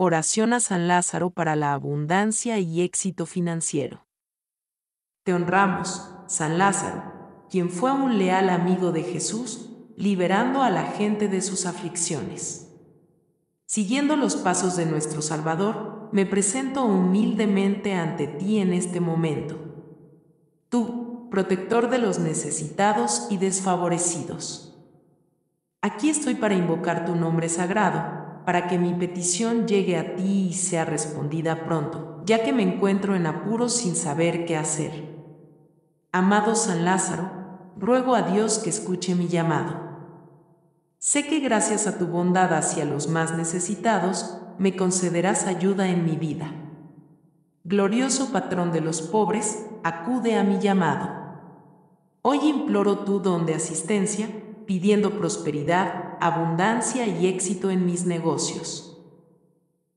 Oración a San Lázaro para la abundancia y éxito financiero. Te honramos, San Lázaro, quien fue un leal amigo de Jesús, liberando a la gente de sus aflicciones. Siguiendo los pasos de nuestro Salvador, me presento humildemente ante ti en este momento. Tú, protector de los necesitados y desfavorecidos. Aquí estoy para invocar tu nombre sagrado para que mi petición llegue a ti y sea respondida pronto, ya que me encuentro en apuros sin saber qué hacer. Amado San Lázaro, ruego a Dios que escuche mi llamado. Sé que gracias a tu bondad hacia los más necesitados, me concederás ayuda en mi vida. Glorioso patrón de los pobres, acude a mi llamado. Hoy imploro tu don de asistencia, pidiendo prosperidad, abundancia y éxito en mis negocios.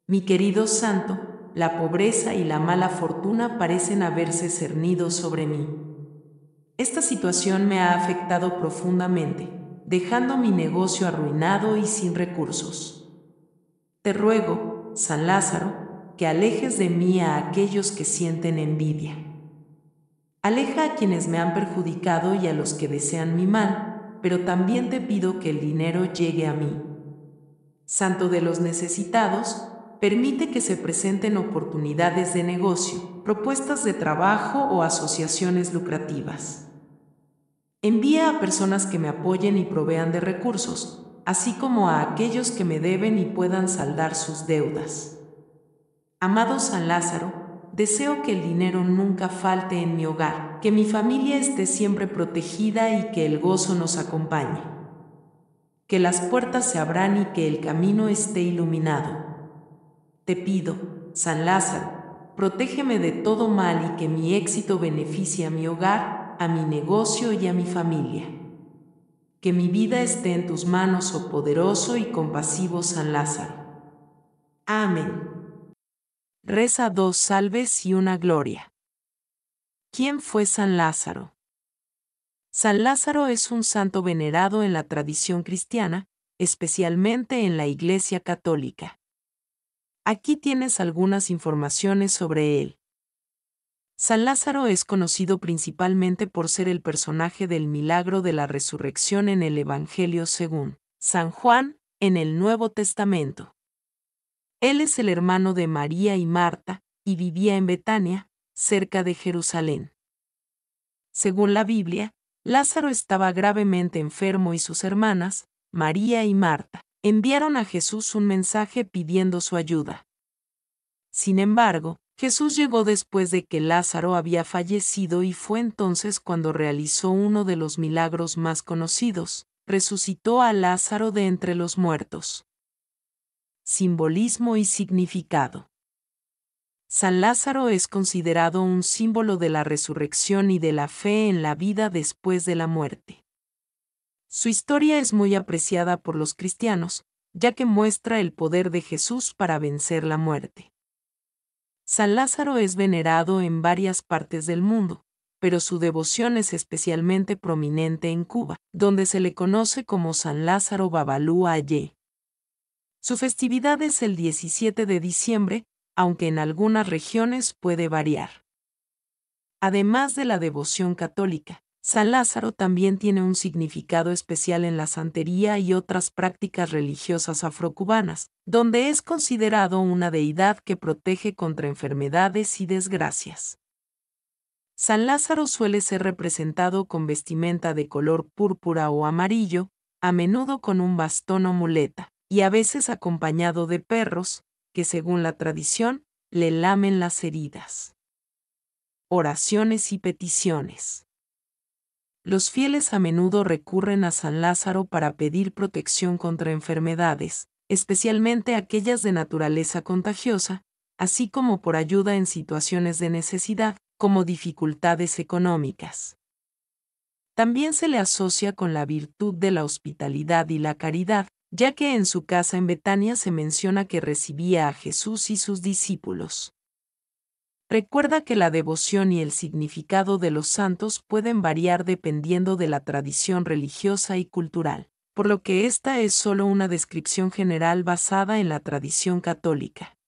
Mi querido santo, la pobreza y la mala fortuna parecen haberse cernido sobre mí. Esta situación me ha afectado profundamente, dejando mi negocio arruinado y sin recursos. Te ruego, San Lázaro, que alejes de mí a aquellos que sienten envidia. Aleja a quienes me han perjudicado y a los que desean mi mal, pero también te pido que el dinero llegue a mí. Santo de los necesitados, permite que se presenten oportunidades de negocio, propuestas de trabajo o asociaciones lucrativas. Envía a personas que me apoyen y provean de recursos, así como a aquellos que me deben y puedan saldar sus deudas. Amado San Lázaro, deseo que el dinero nunca falte en mi hogar, que mi familia esté siempre protegida y que el gozo nos acompañe. Que las puertas se abran y que el camino esté iluminado. Te pido, San Lázaro, protégeme de todo mal y que mi éxito beneficie a mi hogar, a mi negocio y a mi familia. Que mi vida esté en tus manos, oh poderoso y compasivo San Lázaro. Amén. Reza dos salves y una gloria. ¿Quién fue San Lázaro? San Lázaro es un santo venerado en la tradición cristiana, especialmente en la Iglesia Católica. Aquí tienes algunas informaciones sobre él. San Lázaro es conocido principalmente por ser el personaje del milagro de la resurrección en el Evangelio según San Juan, en el Nuevo Testamento. Él es el hermano de María y Marta, y vivía en Betania, cerca de Jerusalén. Según la Biblia, Lázaro estaba gravemente enfermo y sus hermanas, María y Marta, enviaron a Jesús un mensaje pidiendo su ayuda. Sin embargo, Jesús llegó después de que Lázaro había fallecido y fue entonces cuando realizó uno de los milagros más conocidos, resucitó a Lázaro de entre los muertos simbolismo y significado. San Lázaro es considerado un símbolo de la resurrección y de la fe en la vida después de la muerte. Su historia es muy apreciada por los cristianos, ya que muestra el poder de Jesús para vencer la muerte. San Lázaro es venerado en varias partes del mundo, pero su devoción es especialmente prominente en Cuba, donde se le conoce como San Lázaro Babalú Ayé. Su festividad es el 17 de diciembre, aunque en algunas regiones puede variar. Además de la devoción católica, San Lázaro también tiene un significado especial en la santería y otras prácticas religiosas afrocubanas, donde es considerado una deidad que protege contra enfermedades y desgracias. San Lázaro suele ser representado con vestimenta de color púrpura o amarillo, a menudo con un bastón o muleta y a veces acompañado de perros, que según la tradición, le lamen las heridas. Oraciones y peticiones. Los fieles a menudo recurren a San Lázaro para pedir protección contra enfermedades, especialmente aquellas de naturaleza contagiosa, así como por ayuda en situaciones de necesidad, como dificultades económicas. También se le asocia con la virtud de la hospitalidad y la caridad, ya que en su casa en Betania se menciona que recibía a Jesús y sus discípulos. Recuerda que la devoción y el significado de los santos pueden variar dependiendo de la tradición religiosa y cultural, por lo que esta es solo una descripción general basada en la tradición católica.